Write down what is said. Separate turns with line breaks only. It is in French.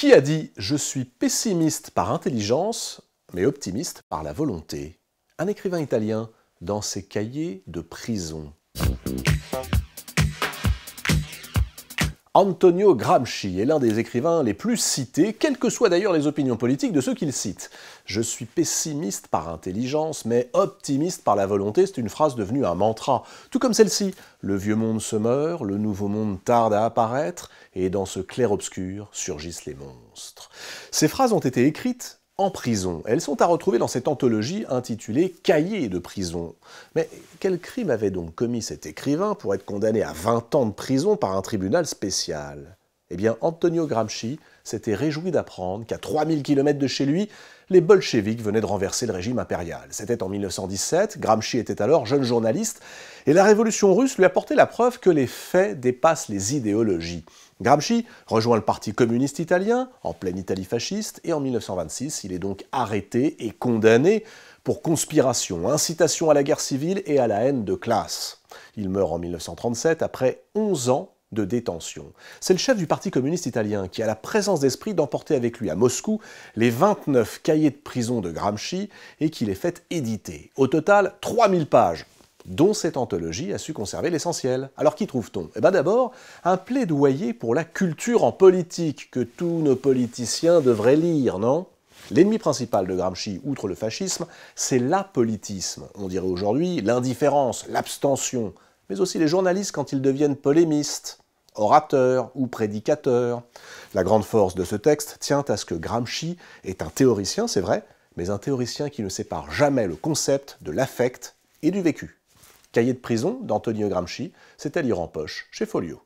Qui a dit Je suis pessimiste par intelligence, mais optimiste par la volonté Un écrivain italien dans ses cahiers de prison. Antonio Gramsci est l'un des écrivains les plus cités, quelles que soient d'ailleurs les opinions politiques de ceux qu'il cite. Je suis pessimiste par intelligence, mais optimiste par la volonté, c'est une phrase devenue un mantra, tout comme celle-ci. Le vieux monde se meurt, le nouveau monde tarde à apparaître, et dans ce clair-obscur surgissent les monstres. Ces phrases ont été écrites en prison. Elles sont à retrouver dans cette anthologie intitulée Cahiers de prison. Mais quel crime avait donc commis cet écrivain pour être condamné à 20 ans de prison par un tribunal spécial eh bien, Antonio Gramsci s'était réjoui d'apprendre qu'à 3000 km de chez lui, les bolcheviks venaient de renverser le régime impérial. C'était en 1917, Gramsci était alors jeune journaliste, et la révolution russe lui apportait la preuve que les faits dépassent les idéologies. Gramsci rejoint le parti communiste italien, en pleine Italie fasciste, et en 1926, il est donc arrêté et condamné pour conspiration, incitation à la guerre civile et à la haine de classe. Il meurt en 1937 après 11 ans de détention. C'est le chef du Parti communiste italien qui a la présence d'esprit d'emporter avec lui à Moscou les 29 cahiers de prison de Gramsci et qui les fait éditer. Au total, 3000 pages dont cette anthologie a su conserver l'essentiel. Alors qui trouve-t-on Eh bien d'abord, un plaidoyer pour la culture en politique que tous nos politiciens devraient lire, non L'ennemi principal de Gramsci, outre le fascisme, c'est l'apolitisme, on dirait aujourd'hui l'indifférence, l'abstention, mais aussi les journalistes quand ils deviennent polémistes orateur ou prédicateur. La grande force de ce texte tient à ce que Gramsci est un théoricien, c'est vrai, mais un théoricien qui ne sépare jamais le concept de l'affect et du vécu. Cahier de prison d'Antonio Gramsci, c'est à lire en poche chez Folio.